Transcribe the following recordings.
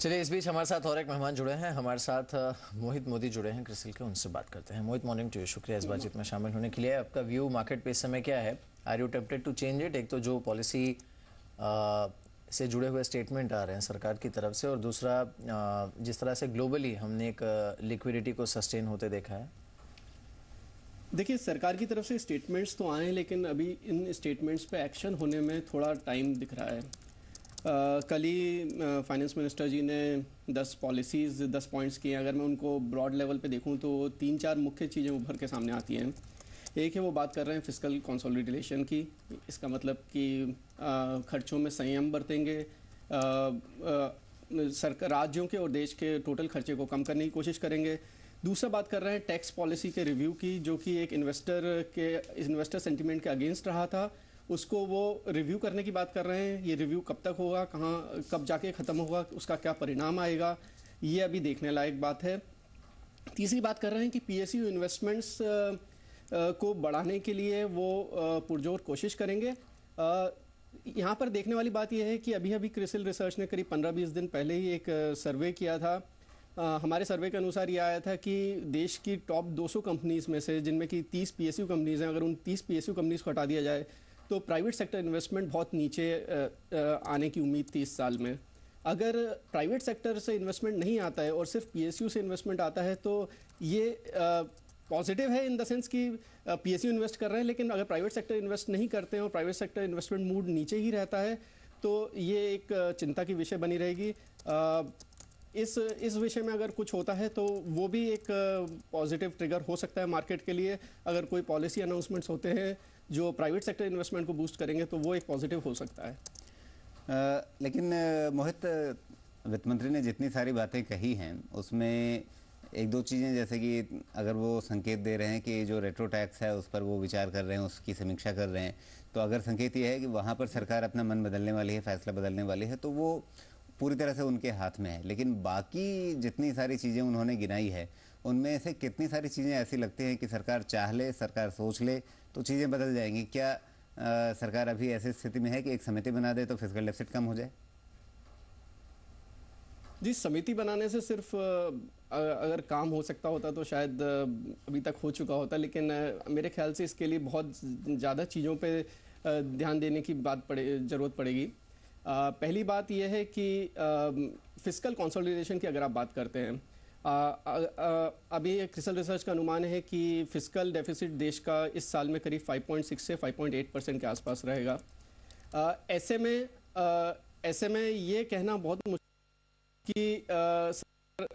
चलिए इस बीच हमारे साथ और एक मेहमान जुड़े हैं हमारे साथ मोहित मोदी जुड़े हैं क्रिसिल के उनसे बात करते हैं मोहित मॉर्निंग टू यू शुक्रिया इस बातचीत में शामिल होने के लिए आपका व्यू मार्केट पे इस समय क्या है are you tempted to change it एक तो जो पॉलिसी से जुड़े हुए स्टेटमेंट आ रहे हैं सरकार की तरफ से और दूसरा जिस तरह से ग्लोबली हमने एक लिक्विडिटी को सस्टेन होते देखा है देखिए सरकार की तरफ से स्टेटमेंट्स तो आए हैं लेकिन अभी इन स्टेटमेंट्स पे एक्शन होने में थोड़ा टाइम दिख रहा है कल ही फाइनेंस मिनिस्टर जी ने 10 पॉलिसीज़ 10 पॉइंट्स किए अगर मैं उनको ब्रॉड लेवल पे देखूं तो तीन चार मुख्य चीज़ें उभर के सामने आती हैं एक है वो बात कर रहे हैं फिजिकल कंसोलिडेशन की इसका मतलब कि खर्चों में संयम बरतेंगे सरकार राज्यों के और देश के टोटल खर्चे को कम करने की कोशिश करेंगे दूसरा बात कर रहे हैं टैक्स पॉलिसी के रिव्यू की जो कि एक इन्वेस्टर के इन्वेस्टर सेंटिमेंट के अगेंस्ट रहा था उसको वो रिव्यू करने की बात कर रहे हैं ये रिव्यू कब तक होगा कहाँ कब जाके ख़त्म होगा उसका क्या परिणाम आएगा ये अभी देखने लायक बात है तीसरी बात कर रहे हैं कि पी इन्वेस्टमेंट्स को बढ़ाने के लिए वो पुरजोर कोशिश करेंगे यहाँ पर देखने वाली बात यह है कि अभी अभी क्रिसिल रिसर्च ने करीब पंद्रह बीस दिन पहले ही एक सर्वे किया था आ, हमारे सर्वे के अनुसार ये आया था कि देश की टॉप 200 कंपनीज में से जिनमें कि 30 पीएसयू कंपनीज हैं अगर उन 30 पीएसयू कंपनीज को हटा दिया जाए तो प्राइवेट सेक्टर इन्वेस्टमेंट बहुत नीचे आने की उम्मीद थी इस साल में अगर प्राइवेट सेक्टर से इन्वेस्टमेंट नहीं आता है और सिर्फ पीएसयू से इन्वेस्टमेंट आता है तो ये पॉजिटिव है इन द सेंस कि पीएसयू इन्वेस्ट कर रहे हैं लेकिन अगर प्राइवेट सेक्टर इन्वेस्ट नहीं करते हैं और प्राइवेट सेक्टर इन्वेस्टमेंट मूड नीचे ही रहता है तो ये एक चिंता की विषय बनी रहेगी इस इस विषय में अगर कुछ होता है तो वो भी एक पॉजिटिव ट्रिगर हो सकता है मार्केट के लिए अगर कोई पॉलिसी अनाउंसमेंट्स होते हैं जो प्राइवेट सेक्टर इन्वेस्टमेंट को बूस्ट करेंगे तो वो एक पॉजिटिव हो सकता है आ, लेकिन मोहित वित्त मंत्री ने जितनी सारी बातें कही हैं उसमें एक दो चीज़ें जैसे कि अगर वो संकेत दे रहे हैं कि जो रेट्रो टैक्स है उस पर वो विचार कर रहे हैं उसकी समीक्षा कर रहे हैं तो अगर संकेत ये है कि वहाँ पर सरकार अपना मन बदलने वाली है फैसला बदलने वाली है तो वो पूरी तरह से उनके हाथ में है लेकिन बाकी जितनी सारी चीज़ें उन्होंने गिनाई है उनमें से कितनी सारी चीज़ें ऐसी लगती हैं कि सरकार चाह ले सरकार सोच ले तो चीज़ें बदल जाएंगी क्या आ, सरकार अभी ऐसी स्थिति में है कि एक समिति बना दे तो फिजिकल डेफिसिट कम हो जाए जी समिति बनाने से सिर्फ अगर काम हो सकता होता तो शायद अभी तक हो चुका होता लेकिन मेरे ख्याल से इसके लिए बहुत ज़्यादा चीज़ों पे ध्यान देने की बात पड़े ज़रूरत पड़ेगी पहली बात यह है कि फिजिकल कंसोलिडेशन की अगर आप बात करते हैं अभी क्रिसल रिसर्च का अनुमान है कि फिजिकल डेफिसिट देश का इस साल में करीब 5.6 से 5.8 परसेंट के आसपास रहेगा ऐसे में ऐसे में ये कहना बहुत मुश्किल कि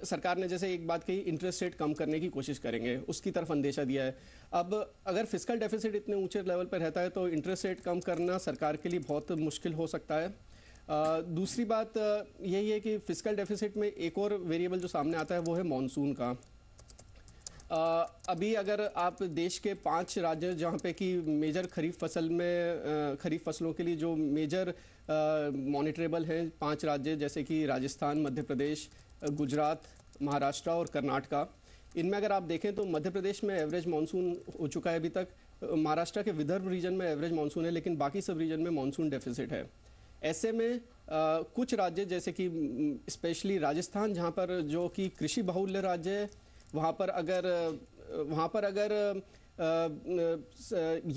सरकार ने जैसे एक बात कही इंटरेस्ट रेट कम करने की कोशिश करेंगे उसकी तरफ अंदेशा दिया है अब अगर फिजिकल डेफिसिट इतने ऊंचे लेवल पर रहता है तो इंटरेस्ट रेट कम करना सरकार के लिए बहुत मुश्किल हो सकता है दूसरी बात यही है कि फिजिकल डेफिसिट में एक और वेरिएबल जो सामने आता है वो है मानसून का अभी अगर आप देश के पांच राज्य जहाँ पे कि मेजर खरीफ फसल में खरीफ फसलों के लिए जो मेजर मॉनिटरेबल हैं पांच राज्य जैसे कि राजस्थान मध्य प्रदेश गुजरात महाराष्ट्र और कर्नाटका इनमें अगर आप देखें तो मध्य प्रदेश में एवरेज मानसून हो चुका है अभी तक महाराष्ट्र के विदर्भ रीजन में एवरेज मानसून है लेकिन बाकी सब रीजन में मानसून डेफिसिट है ऐसे में आ, कुछ राज्य जैसे कि स्पेशली राजस्थान जहाँ पर जो कि कृषि बाहुल्य राज्य है वहाँ पर अगर वहाँ पर अगर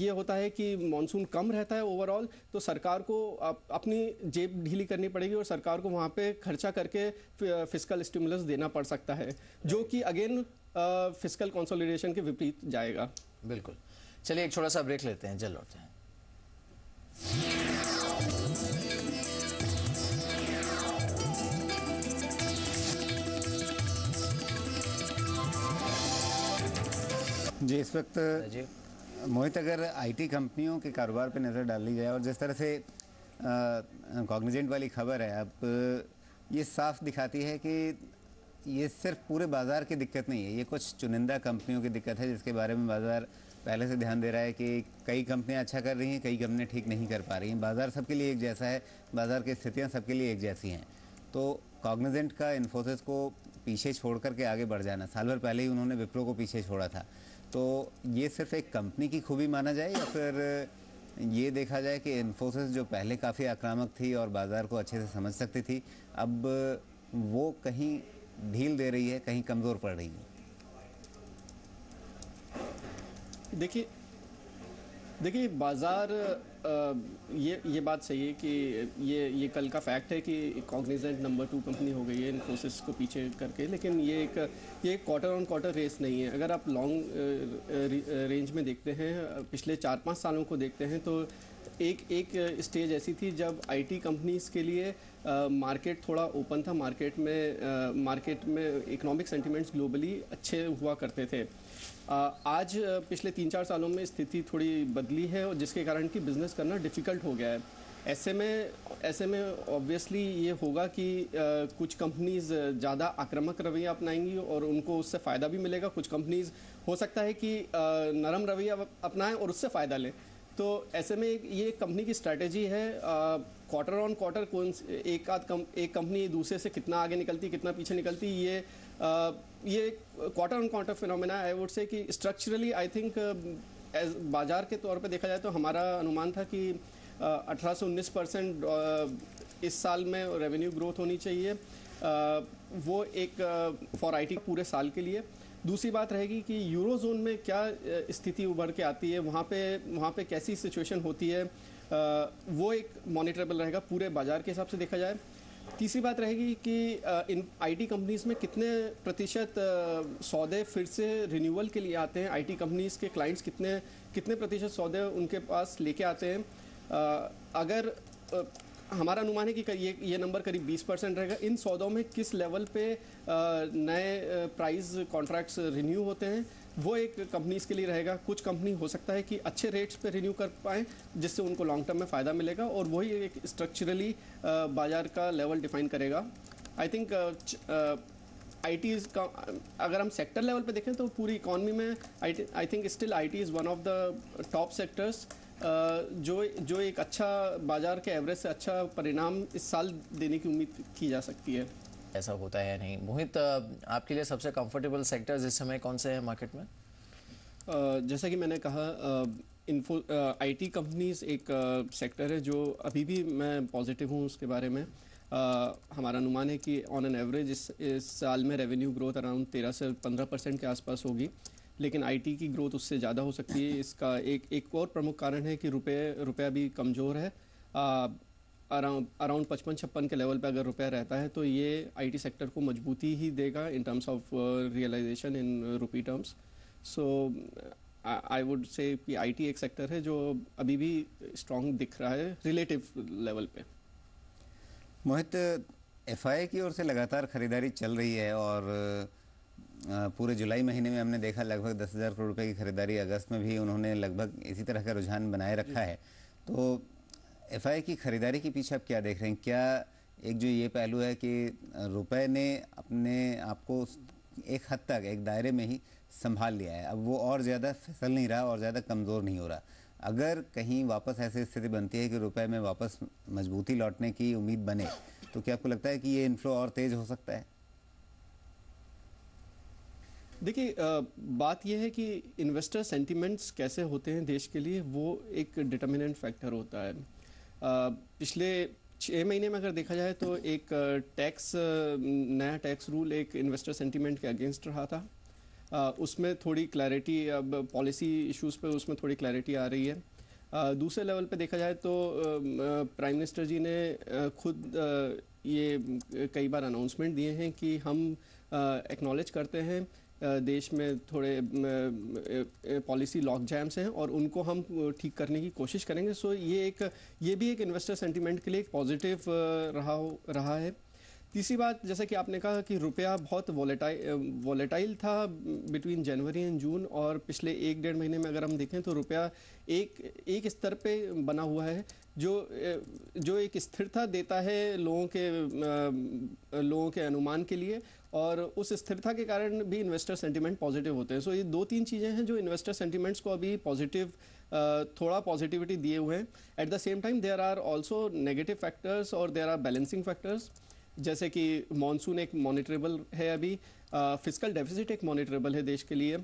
ये होता है कि मानसून कम रहता है ओवरऑल तो सरकार को अपनी जेब ढीली करनी पड़ेगी और सरकार को वहाँ पे खर्चा करके फिजिकल स्टिमुलस देना पड़ सकता है जो कि अगेन फिजिकल कंसोलिडेशन के विपरीत जाएगा बिल्कुल चलिए एक छोटा सा ब्रेक लेते हैं जल्द लौटते हैं जी इस वक्त मोहित अगर आईटी कंपनियों के कारोबार पर नज़र डाल ली जाए और जिस तरह से कॉग्निजेंट वाली खबर है अब ये साफ दिखाती है कि ये सिर्फ पूरे बाज़ार की दिक्कत नहीं है ये कुछ चुनिंदा कंपनियों की दिक्कत है जिसके बारे में बाज़ार पहले से ध्यान दे रहा है कि कई कंपनियां अच्छा कर रही हैं कई कंपनियां ठीक नहीं कर पा रही हैं बाज़ार सबके लिए एक जैसा है बाज़ार की स्थितियां सबके लिए एक जैसी हैं तो कॉग्निजेंट का इन्फोसिस को पीछे छोड़ करके आगे बढ़ जाना साल भर पहले ही उन्होंने विप्रो को पीछे छोड़ा था तो ये सिर्फ एक कंपनी की खूबी माना जाए या फिर ये देखा जाए कि इन्फोसिस जो पहले काफ़ी आक्रामक थी और बाज़ार को अच्छे से समझ सकती थी अब वो कहीं ढील दे रही है कहीं कमज़ोर पड़ रही है देखिए देखिए बाज़ार ये ये बात सही है कि ये ये कल का फैक्ट है कि कॉग्निजेंट नंबर टू कंपनी हो गई है इन्फोसिस को पीछे करके लेकिन ये एक ये क्वार्टर ऑन क्वार्टर रेस नहीं है अगर आप लॉन्ग रेंज में देखते हैं पिछले चार पाँच सालों को देखते हैं तो एक एक स्टेज ऐसी थी जब आईटी कंपनीज के लिए मार्केट थोड़ा ओपन था मार्केट में मार्केट में इकोनॉमिक सेंटीमेंट्स ग्लोबली अच्छे हुआ करते थे आज पिछले तीन चार सालों में स्थिति थोड़ी बदली है और जिसके कारण कि बिज़नेस करना डिफ़िकल्ट हो गया है ऐसे में ऐसे में ऑब्वियसली ये होगा कि आ, कुछ कंपनीज़ ज़्यादा आक्रामक रवैया अपनाएंगी और उनको उससे फ़ायदा भी मिलेगा कुछ कंपनीज़ हो सकता है कि आ, नरम रवैया अपनाएं और उससे फ़ायदा लें तो ऐसे में ये कंपनी की स्ट्रैटेजी है क्वार्टर ऑन क्वार्टर कौन एक आध कम, एक कंपनी दूसरे से कितना आगे निकलती कितना पीछे निकलती ये आ, ये quarter on quarter phenomena I would say कि स्ट्रक्चरली आई थिंक एज बाजार के तौर पे देखा जाए तो हमारा अनुमान था कि अठारह से उन्नीस परसेंट इस साल में रेवेन्यू ग्रोथ होनी चाहिए आ, वो एक फॉर आई पूरे साल के लिए दूसरी बात रहेगी कि यूरो जोन में क्या स्थिति उभर के आती है वहाँ पे वहाँ पे कैसी सिचुएशन होती है वो एक मॉनिटरेबल रहेगा पूरे बाजार के हिसाब से देखा जाए तीसरी बात रहेगी कि इन आईटी कंपनीज में कितने प्रतिशत सौदे फिर से रिन्यूअल के लिए आते हैं आईटी कंपनीज के क्लाइंट्स कितने कितने प्रतिशत सौदे उनके पास लेके आते हैं अगर हमारा अनुमान है कि ये ये नंबर करीब 20 परसेंट रहेगा इन सौदों में किस लेवल पे नए प्राइस कॉन्ट्रैक्ट्स रिन्यू होते हैं वो एक कंपनीज के लिए रहेगा कुछ कंपनी हो सकता है कि अच्छे रेट्स पे रिन्यू कर पाए जिससे उनको लॉन्ग टर्म में फ़ायदा मिलेगा और वही एक स्ट्रक्चरली बाज़ार का लेवल डिफाइन करेगा आई थिंक आई टी का अगर हम सेक्टर लेवल पे देखें तो पूरी इकॉनमी में I think still I T is one of the top sectors जो जो एक अच्छा बाजार के एवरेज से अच्छा परिणाम इस साल देने की उम्मीद की जा सकती है ऐसा होता है नहीं मोहित आपके लिए सबसे कंफर्टेबल सेक्टर्स इस समय कौन से हैं मार्केट में जैसा कि मैंने कहा इन्फो आईटी कंपनीज एक सेक्टर है जो अभी भी मैं पॉजिटिव हूँ उसके बारे में आ, हमारा अनुमान है कि ऑन एन एवरेज इस, इस साल में रेवेन्यू ग्रोथ अराउंड 13 से 15 परसेंट के आसपास होगी लेकिन आईटी की ग्रोथ उससे ज़्यादा हो सकती है इसका एक एक और प्रमुख कारण है कि रुपये रुपया भी कमज़ोर है अराउंड अराउंड पचपन छप्पन के लेवल पे अगर रुपया रहता है तो ये आईटी सेक्टर को मजबूती ही देगा in terms of realisation in rupee terms so I would say कि आईटी एक सेक्टर है जो अभी भी स्ट्रांग दिख रहा है रिलेटिव लेवल पे मोहित एफ की ओर से लगातार खरीदारी चल रही है और पूरे जुलाई महीने में हमने देखा लगभग दस हज़ार करोड़ रुपए की खरीदारी अगस्त में भी उन्होंने लगभग इसी तरह का रुझान बनाए रखा है तो एफ की खरीदारी के पीछे आप क्या देख रहे हैं क्या एक जो ये पहलू है कि रुपए ने अपने आप को एक हद तक एक दायरे में ही संभाल लिया है अब वो और ज़्यादा फिसल नहीं रहा और ज़्यादा कमज़ोर नहीं हो रहा अगर कहीं वापस ऐसी स्थिति बनती है कि रुपए में वापस मजबूती लौटने की उम्मीद बने तो क्या आपको लगता है कि ये इनफ्लो और तेज़ हो सकता है देखिए बात यह है कि इन्वेस्टर सेंटिमेंट्स कैसे होते हैं देश के लिए वो एक डिटर्मिनेंट फैक्टर होता है पिछले छः महीने में अगर देखा जाए तो एक टैक्स नया टैक्स रूल एक इन्वेस्टर सेंटिमेंट के अगेंस्ट रहा था उसमें थोड़ी क्लैरिटी अब पॉलिसी इश्यूज़ पे उसमें थोड़ी क्लैरिटी आ रही है दूसरे लेवल पे देखा जाए तो प्राइम मिनिस्टर जी ने खुद ये कई बार अनाउंसमेंट दिए हैं कि हम एक्नॉलेज करते हैं देश में थोड़े पॉलिसी लॉक जैम्स हैं और उनको हम ठीक करने की कोशिश करेंगे सो ये एक ये भी एक इन्वेस्टर सेंटिमेंट के लिए एक पॉजिटिव रहा रहा है तीसरी बात जैसा कि आपने कहा कि रुपया बहुत वॉलेटाइल वॉलेटाइल था बिटवीन जनवरी एंड जून और पिछले एक डेढ़ महीने में अगर हम देखें तो रुपया एक एक स्तर पे बना हुआ है जो जो एक स्थिरता देता है लोगों के लोगों के अनुमान के लिए और उस स्थिरता के कारण भी इन्वेस्टर सेंटीमेंट पॉजिटिव होते हैं सो ये दो तीन चीज़ें हैं जो इन्वेस्टर सेंटीमेंट्स को अभी पॉजिटिव थोड़ा पॉजिटिविटी दिए हुए हैं at the same time there are also negative factors और देर आर बैलेंसिंग फैक्टर्स जैसे कि मॉनसून एक मॉनिटरेबल है अभी फिजिकल डेफिसिट एक मॉनिटरेबल है देश के लिए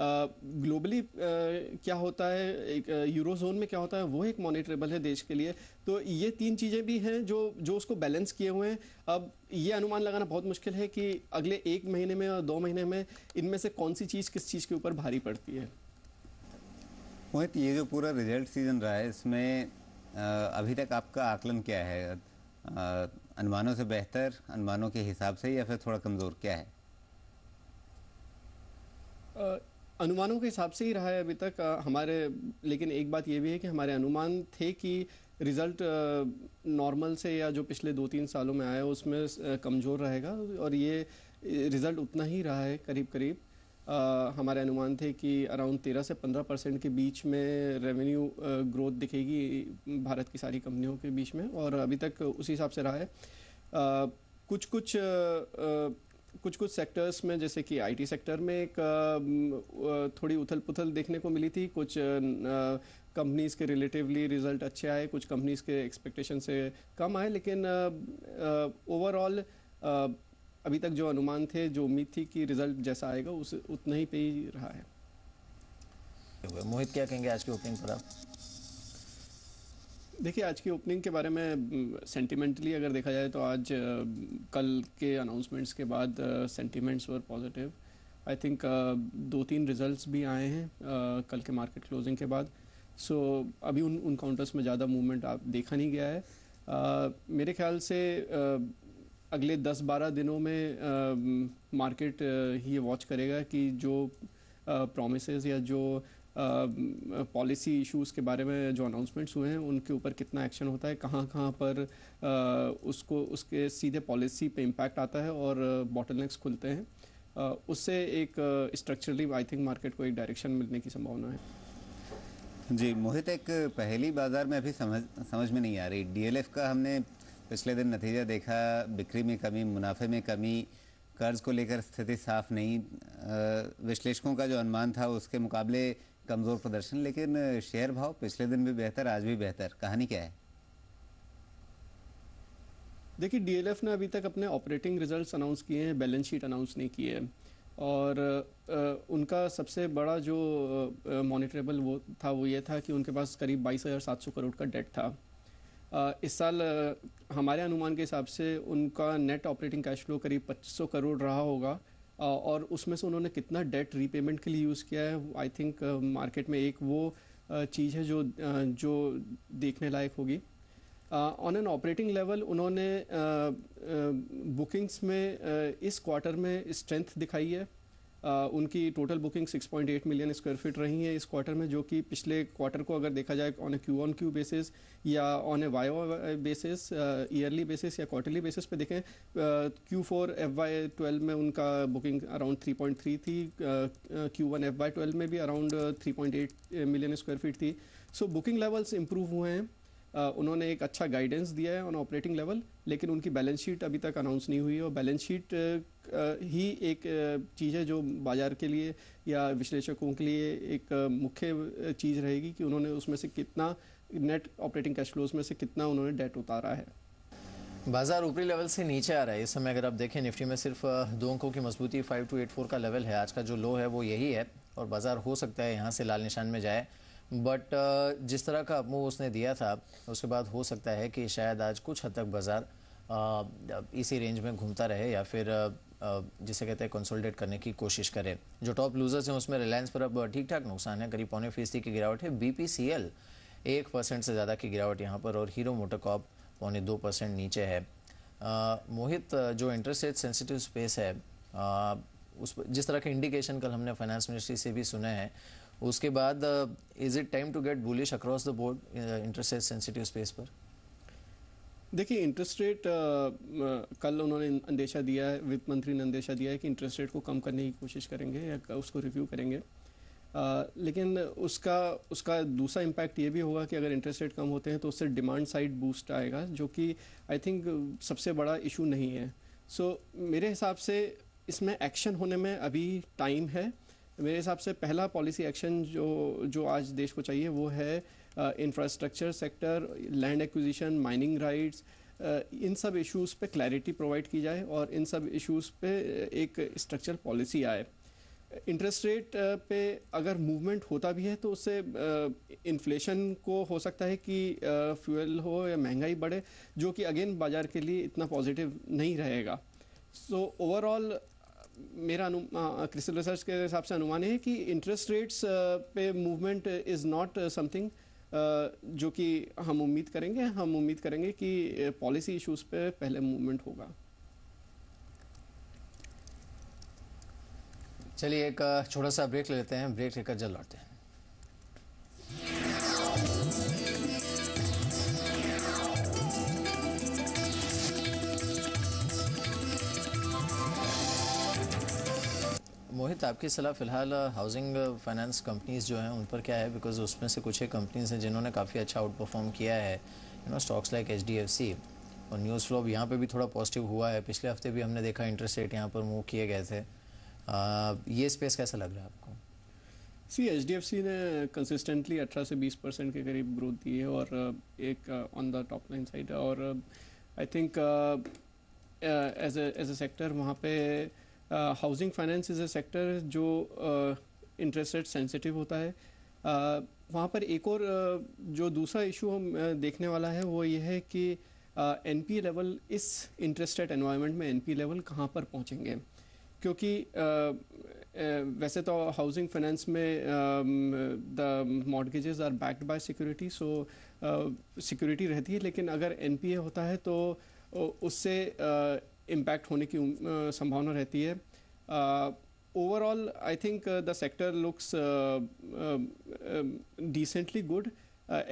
ग्लोबली क्या होता है एक यूरो जोन में क्या होता है वो एक मॉनिटरेबल है देश के लिए तो ये तीन चीज़ें भी हैं जो जो उसको बैलेंस किए हुए हैं अब ये अनुमान लगाना बहुत मुश्किल है कि अगले एक महीने में और दो महीने में इनमें से कौन सी चीज़ किस चीज़ के ऊपर भारी पड़ती है मोहित ये जो पूरा रिजल्ट सीजन रहा है इसमें अभी तक आपका आकलन क्या है अनुमानों से बेहतर अनुमानों के हिसाब से या फिर थोड़ा कमज़ोर क्या है अनुमानों के हिसाब से ही रहा है अभी तक हमारे लेकिन एक बात ये भी है कि हमारे अनुमान थे कि रिज़ल्ट नॉर्मल से या जो पिछले दो तीन सालों में आया उसमें कमज़ोर रहेगा और ये रिज़ल्ट उतना ही रहा है करीब करीब आ, हमारे अनुमान थे कि अराउंड तेरह से पंद्रह परसेंट के बीच में रेवेन्यू ग्रोथ दिखेगी भारत की सारी कंपनियों के बीच में और अभी तक उसी हिसाब से रहा है आ, कुछ कुछ आ, कुछ कुछ सेक्टर्स में जैसे कि आईटी सेक्टर में एक थोड़ी उथल पुथल देखने को मिली थी कुछ कंपनीज के रिलेटिवली रिजल्ट अच्छे आए कुछ कंपनीज के एक्सपेक्टेशन से कम आए लेकिन ओवरऑल अभी तक जो अनुमान थे जो उम्मीद थी कि रिजल्ट जैसा आएगा उस उतना ही पे ही रहा है मोहित क्या कहेंगे आज के ओपनिंग पर आप देखिए आज की ओपनिंग के बारे में सेंटिमेंटली अगर देखा जाए तो आज कल के अनाउंसमेंट्स के बाद sentiments were positive I think दो तीन रिजल्ट्स भी आए हैं uh, कल के मार्केट क्लोजिंग के बाद सो so, अभी उन उन काउंटर्स में ज़्यादा मूवमेंट आप देखा नहीं गया है uh, मेरे ख्याल से uh, अगले 10-12 दिनों में मार्केट ये वॉच करेगा कि जो प्रॉमिसेस या जो पॉलिसी इश्यूज के बारे में जो अनाउंसमेंट्स हुए हैं उनके ऊपर कितना एक्शन होता है कहाँ कहाँ पर आ, उसको उसके सीधे पॉलिसी पे इम्पैक्ट आता है और बॉटल खुलते हैं आ, उससे एक स्ट्रक्चरली आई थिंक मार्केट को एक डायरेक्शन मिलने की संभावना है जी मोहित एक पहली बाज़ार में अभी समझ समझ में नहीं आ रही डीएलएफ का हमने पिछले दिन नतीजा देखा बिक्री में कमी मुनाफे में कमी कर्ज को लेकर स्थिति साफ नहीं विश्लेषकों का जो अनुमान था उसके मुकाबले कमज़ोर प्रदर्शन लेकिन शेयर भाव पिछले दिन भी बेहतर आज भी बेहतर कहानी क्या है देखिए डीएलएफ ने अभी तक अपने ऑपरेटिंग रिजल्ट्स अनाउंस किए हैं बैलेंस शीट अनाउंस नहीं किए है और आ, उनका सबसे बड़ा जो मॉनिटरेबल वो था वो ये था कि उनके पास करीब बाईस हज़ार सात सौ करोड़ का डेट था आ, इस साल आ, हमारे अनुमान के हिसाब से उनका नेट ऑपरेटिंग कैश फ्लो करीब पच्चीस सौ करोड़ रहा होगा और उसमें से उन्होंने कितना डेट रीपेमेंट के लिए यूज़ किया है आई थिंक मार्केट में एक वो चीज़ है जो जो देखने लायक होगी ऑन एन ऑपरेटिंग लेवल उन्होंने बुकिंग्स में इस क्वार्टर में स्ट्रेंथ दिखाई है उनकी total booking 6.8 million square feet रही है इस क्वार्टर में जो कि पिछले क्वार्टर को अगर देखा जाए on a Q on Q basis या on a Y basis yearly basis या क्वार्टरली बेसिस पे देखें Q four F Y twelve में उनका बुकिंग अराउंड 3.3 थी Q one F Y twelve में भी अराउंड 3.8 मिलियन स्क्वायर फीट थी सो बुकिंग लेवल्स इंप्रूव हुए हैं उन्होंने एक अच्छा गाइडेंस दिया है ऑन ऑपरेटिंग लेवल लेकिन उनकी बैलेंस शीट अभी तक अनाउंस नहीं हुई है और बैलेंस शीट ही एक चीज़ है जो बाजार के लिए या विश्लेषकों के लिए एक मुख्य चीज़ रहेगी कि उन्होंने उसमें से कितना नेट ऑपरेटिंग कैश फ्लोज में से कितना उन्होंने डेट उतारा है बाजार ऊपरी लेवल से नीचे आ रहा है इस समय अगर आप देखें निफ्टी में सिर्फ दो अंकों की मजबूती फाइव टू एट फोर का लेवल है आज का जो लो है वो यही है और बाजार हो सकता है यहाँ से लाल निशान में जाए बट uh, जिस तरह का मूव उसने दिया था उसके बाद हो सकता है कि शायद आज कुछ हद तक बाज़ार uh, इसी रेंज में घूमता रहे या फिर uh, जिसे कहते हैं कंसोलिडेट करने की कोशिश करें जो टॉप लूजर्स हैं उसमें रिलायंस पर अब ठीक ठाक नुकसान है करीब पौने फीसदी की गिरावट है बी पी सी एल एक परसेंट से ज़्यादा की गिरावट यहाँ पर और हीरो मोटोकॉप पौने दो परसेंट नीचे है आ, मोहित जो इंटरेस्ट रेट सेंसिटिव स्पेस है आ, उस जिस तरह के इंडिकेशन कल हमने फाइनेंस मिनिस्ट्री से भी सुने हैं उसके बाद is it time to get bullish across the board interest rate sensitive space पर देखिए इंटरेस्ट रेट uh, uh, कल उन्होंने अंदेशा दिया है वित्त मंत्री ने अंदेशा दिया है कि इंटरेस्ट रेट को कम करने की कोशिश करेंगे या उसको रिव्यू करेंगे आ, uh, लेकिन उसका उसका दूसरा इम्पैक्ट ये भी होगा कि अगर इंटरेस्ट रेट कम होते हैं तो उससे डिमांड साइड बूस्ट आएगा जो कि आई थिंक सबसे बड़ा इशू नहीं है सो so, मेरे हिसाब से इसमें एक्शन होने में अभी टाइम है मेरे हिसाब से पहला पॉलिसी एक्शन जो जो आज देश को चाहिए वो है infrastructure sector land acquisition mining rights इन सब इश्यूज़ पे क्लैरिटी प्रोवाइड की जाए और इन सब इश्यूज़ पे एक स्ट्रक्चर पॉलिसी आए इंटरेस्ट रेट पे अगर मूवमेंट होता भी है तो उससे इन्फ्लेशन को हो सकता है कि फ्यूल हो या महंगाई बढ़े जो कि अगेन बाजार के लिए इतना पॉजिटिव नहीं रहेगा सो so, ओवरऑल मेरा क्रिस्टल रिसर्च के हिसाब से अनुमान है कि इंटरेस्ट रेट्स पे मूवमेंट इज़ नॉट समथिंग जो कि हम उम्मीद करेंगे हम उम्मीद करेंगे कि पॉलिसी इश्यूज पे पहले मूवमेंट होगा चलिए एक छोटा सा ब्रेक ले लेते हैं ब्रेक लेकर जल्द लौटते हैं तो आपकी सलाह फ़िलहाल हाउसिंग फाइनेंस कंपनीज़ जो हैं उन पर क्या है बिकॉज उसमें से कुछ ही कंपनीज़ हैं जिन्होंने काफ़ी अच्छा आउट परफॉर्म किया है you know stocks like H D F C और न्यूज़ फ्लो यहाँ पे भी थोड़ा पॉजिटिव हुआ है पिछले हफ्ते भी हमने देखा इंटरेस्ट रेट यहाँ पर मूव किए गए थे आ, ये स्पेस कैसा लग रहा है आपको C H D F C ने कंसिस्टेंटली अठारह से बीस परसेंट के करीब ग्रोथ दी है और एक on the top line side और I think as as a sector वहाँ पे housing finance is a sector जो इंटरेस्ट रेट सेंसिटिव होता है uh, वहाँ पर एक और uh, जो दूसरा इशू हम देखने वाला है वो ये है कि एन पी लेवल इस इंटरेस्ट रेट एनवायरनमेंट में एन पी लेवल कहाँ पर पहुँचेंगे क्योंकि वैसे तो हाउसिंग फाइनेंस में the mortgages are backed by security so security रहती है लेकिन अगर एन होता है तो उससे इम्पैक्ट होने की संभावना रहती है overall I think the sector looks decently good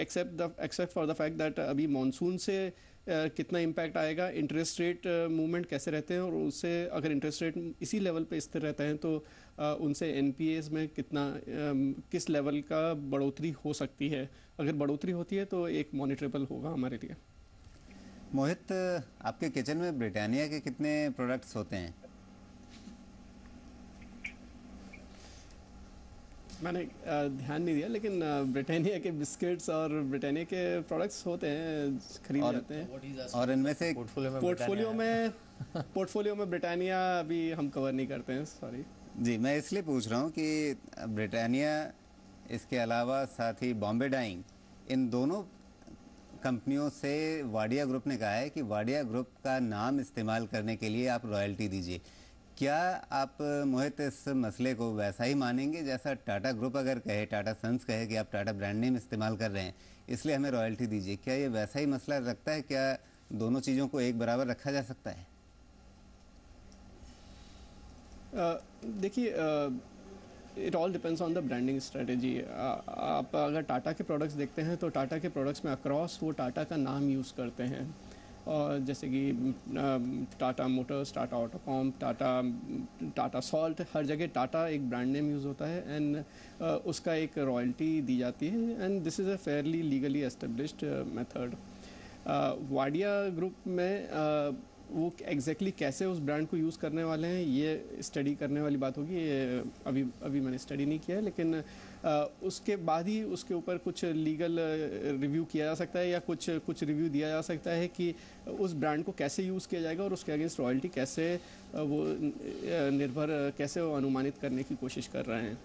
except the except for the fact that अभी मानसून से Uh, कितना इम्पैक्ट आएगा इंटरेस्ट रेट मूवमेंट कैसे रहते हैं और उससे अगर इंटरेस्ट रेट इसी लेवल पे स्थिर रहते हैं तो uh, उनसे एन में कितना um, किस लेवल का बढ़ोतरी हो सकती है अगर बढ़ोतरी होती है तो एक मॉनिटरेबल होगा हमारे लिए मोहित आपके किचन में ब्रिटानिया के कितने प्रोडक्ट्स होते हैं मैंने ध्यान नहीं दिया लेकिन ब्रिटानिया के बिस्किट्स और ब्रिटानिया के प्रोडक्ट्स होते हैं खरीद और, हैं और इनमें से पोर्टफोलियो में पोर्टफोलियो में ब्रिटानिया अभी हम कवर नहीं करते हैं सॉरी जी मैं इसलिए पूछ रहा हूँ कि ब्रिटानिया इसके अलावा साथ ही बॉम्बे डाइंग इन दोनों कंपनियों से वाडिया ग्रुप ने कहा है कि वाडिया ग्रुप का नाम इस्तेमाल करने के लिए आप रॉयल्टी दीजिए क्या आप मोहित इस मसले को वैसा ही मानेंगे जैसा टाटा ग्रुप अगर कहे टाटा सन्स कहे कि आप टाटा ब्रांड नेम इस्तेमाल कर रहे हैं इसलिए हमें रॉयल्टी दीजिए क्या ये वैसा ही मसला रखता है क्या दोनों चीज़ों को एक बराबर रखा जा सकता है देखिए it all depends on the branding strategy आप अगर टाटा के प्रोडक्ट्स देखते हैं तो टाटा के प्रोडक्ट्स में अक्रॉस वो टाटा का नाम यूज़ करते हैं और जैसे कि Tata Motors Tata Autocomp Tata Tata Salt हर जगह टाटा एक ब्रांड नेम यूज़ होता है एंड uh, उसका एक रॉयल्टी दी जाती है and this is a fairly legally established method Wadia group में uh, वो एग्जैक्टली exactly कैसे उस ब्रांड को यूज़ करने वाले हैं ये स्टडी करने वाली बात होगी ये अभी अभी मैंने स्टडी नहीं किया है लेकिन आ, उसके बाद ही उसके ऊपर कुछ लीगल रिव्यू किया जा सकता है या कुछ कुछ रिव्यू दिया जा सकता है कि उस ब्रांड को कैसे यूज़ किया जाएगा और उसके अगेंस्ट रॉयल्टी कैसे वो निर्भर कैसे वो अनुमानित करने की कोशिश कर रहे हैं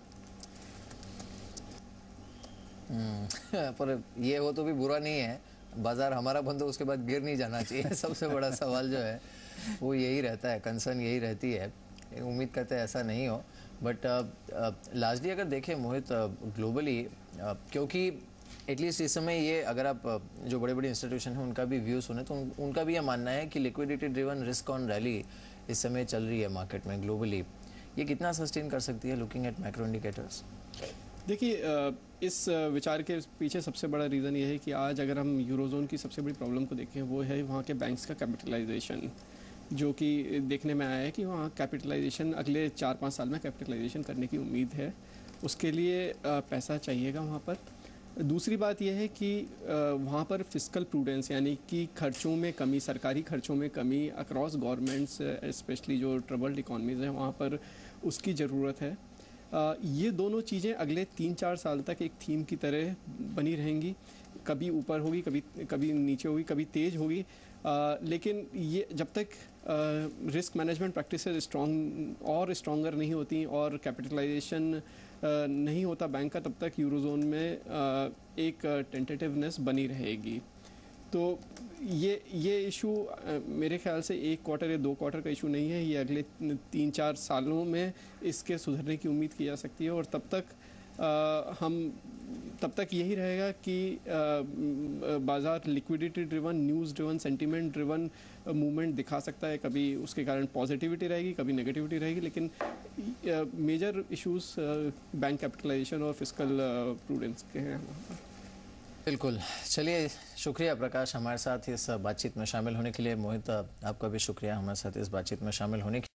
हम्म, पर ये हो तो भी बुरा नहीं है बाज़ार हमारा बंद हो उसके बाद गिर नहीं जाना चाहिए सबसे बड़ा सवाल जो है वो यही रहता है कंसर्न यही रहती है उम्मीद करते हैं ऐसा नहीं हो बट लास्टली uh, uh, अगर देखें मोहित ग्लोबली uh, क्योंकि एटलीस्ट इस समय ये अगर आप जो बड़े बड़े इंस्टीट्यूशन हैं उनका भी व्यू सुने तो उन, उनका भी ये मानना है कि liquidity driven risk on rally इस समय चल रही है मार्केट में ग्लोबली ये कितना सस्टेन कर सकती है लुकिंग एट माइक्रो इंडिकेटर्स देखिए इस विचार के पीछे सबसे बड़ा रीज़न ये है कि आज अगर हम यूरोजोन की सबसे बड़ी प्रॉब्लम को देखें वो है वहाँ के बैंक्स का कैपिटलाइजेशन जो कि देखने में आया है कि वहाँ कैपिटलाइजेशन अगले चार पाँच साल में कैपिटलाइजेशन करने की उम्मीद है उसके लिए पैसा चाहिएगा वहाँ पर दूसरी बात यह है कि वहाँ पर फिजिकल प्रूडेंस यानी कि खर्चों में कमी सरकारी खर्चों में कमी अक्रॉस गवर्नमेंट्स स्पेशली जो ट्रबल्ड इकॉनमीज़ हैं वहाँ पर उसकी ज़रूरत है ये दोनों चीज़ें अगले तीन चार साल तक एक थीम की तरह बनी रहेंगी कभी ऊपर होगी कभी कभी नीचे होगी कभी तेज़ होगी लेकिन ये जब तक रिस्क मैनेजमेंट प्रैक्टिस स्ट्रॉन्ग और स्ट्रॉगर नहीं होती और कैपिटलाइजेशन नहीं होता बैंक का तब तक यूरोजोन में आ, एक टेंटेटिवनेस बनी रहेगी तो ये ये इशू मेरे ख्याल से एक क्वार्टर या दो क्वार्टर का इशू नहीं है ये अगले तीन चार सालों में इसके सुधरने की उम्मीद की जा सकती है और तब तक आ, हम तब तक यही रहेगा कि बाज़ार liquidity driven news driven sentiment driven movement दिखा सकता है कभी उसके कारण पॉजिटिविटी रहेगी कभी नेगेटिविटी रहेगी लेकिन मेजर इश्यूज बैंक कैपिटलाइजेशन और फिजिकल प्रूडेंस के हैं बिल्कुल चलिए शुक्रिया प्रकाश हमारे साथ इस बातचीत में शामिल होने के लिए मोहित आपका भी शुक्रिया हमारे साथ इस बातचीत में शामिल होने के